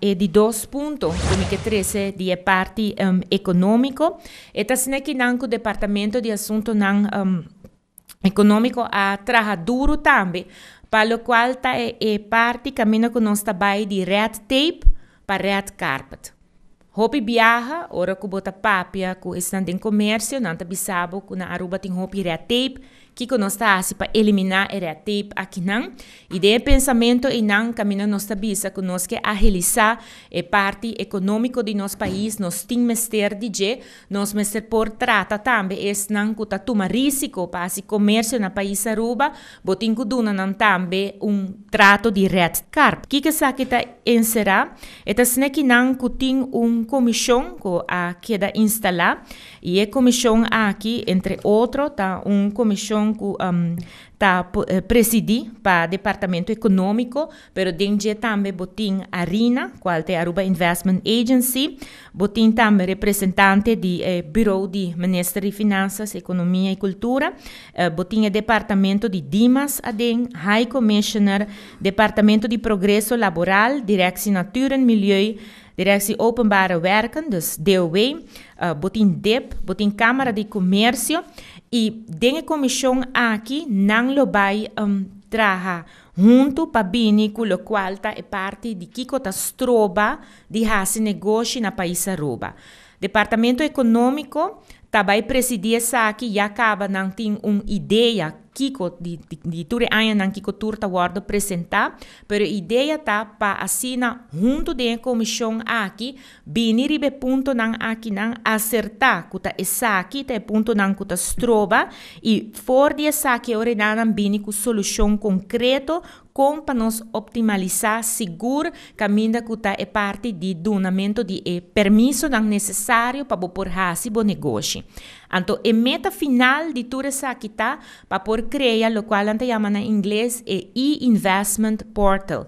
e di dospunto comiketrese di parti um, economico e tasneki nanku departamento di assunto nan um, ehm, economico a traha duro tambi palo qualta e, e parti cammino con nostra bai di red tape per red carpet Hopi biaha, ora ku bota papia, ku estante em comércio, nanta bisabo, ku na Aruba tem hopi rea tape, que ku nós está assim para eliminar rea tape aqui não. Ideia de pensamento e não caminho nós está bisa, ku nós que agilizar a parte econômica de nosso país, nós tem mester de je, nós mester por trata também, es não ku tá risco para esse comércio na país Aruba, botin ku duna não também um trato de red carp. Que que sa que Eta sneki não ku tem um comissão que queda instalar e a comissão aqui entre outros tá um comissão que um, tá eh, presidi para departamento econômico, pero dentro também botin a qual é Aruba Investment Agency, botin também representante de eh, Bureau de Ministério de Finanças, Economia e Cultura, eh, botin o departamento de Dimas Aden, High Commissioner, departamento de Progresso Laboral, Directie Natura e Milieu Directie Openbare Werken, dus DOW, uh, eh, Botin DIP, Botin Câmara de Comércio e tem comissão aqui não vai um, ehm, traha junto pabini culo qualta é parte de que catastrofa de hasi negócio na país aruba. Departamento Econômico também presidia aqui e acaba não tem uma ideia Kiko, di, di, di Ture Ayan en Kiko Turta worden presenta, a ideia ta tá para assinar junto de comissão aqui, biniribe ponto nan aqui nan acerta kuta esaki te punto nan tá stroba e fora for di esaki orenanan bini ku solução concreto com para nos optimalizar seguro caminho que tá é parte de donamento de eh, e permisso não necessário para pôr raci bom negócio. Então, a meta final de tudo isso aqui tá para por crea lo cual antes llaman en inglés e eh, investment portal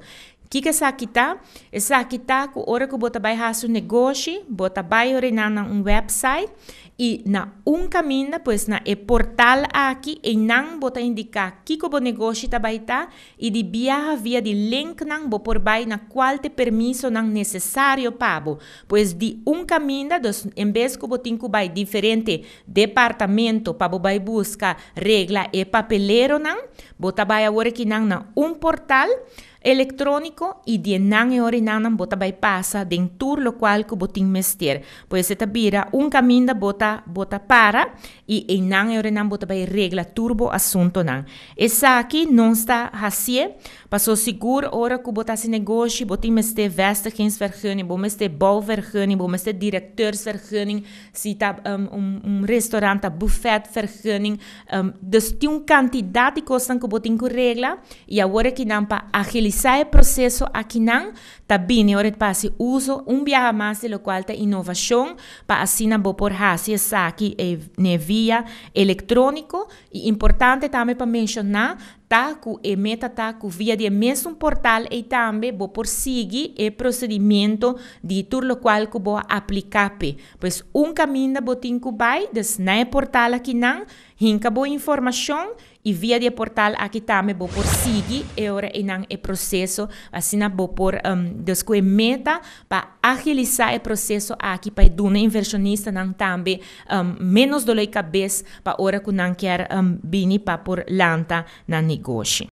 que que sa kita? Sa kita ku ora ku bota bai hasu negócio, bota bai orina na um website e na um caminho, pois na e portal aqui e nan bota indica que que o negócio tá bai tá e de via via de link nan bo por bai na qual te permiso nan necessário pabo, pois de um caminho dos em vez que botin ku bai diferente departamento pabo bai busca regla e papelero nan, bota bai agora que nan na um portal electrónico y die nan e ori nanan bota bypassa den tur lo cual ku botin mestier. Pues eta bira un caminda bota bota para y e nan e ori nan bota regla turbo asunto nan. Esa aquí non sta hasie, paso sigur ora ku bota si negoci botin mesté vestigingsvergunning, bo meste bouwvergunning, bo meste directeursvergunning, si ta um, um, um restaurant, buffetvergunning. Um, dus die un cantidad de kostan que botin ku regla y agora ki para agilizar revisar o processo aqui não, também é hora uso um viaja mais de lo qual da inovação, para assinar não por fazer aqui é, eh, via eletrônico. E importante também para mencionar tacu e metatacu via de mesmo portal e também bo persegui e procedimento de o qual que bo aplicape. Pois um caminho da botin que vai, des na portal aqui não, hinca bo informação e via portal aqui também bo persegui e ora e não e processo assim na bo por um, ehm, des que meta para agilizar o processo aqui para um inversionista não também ehm, um, menos dolor cabeça para ora que não quer um, bini para por lanta na nig 个性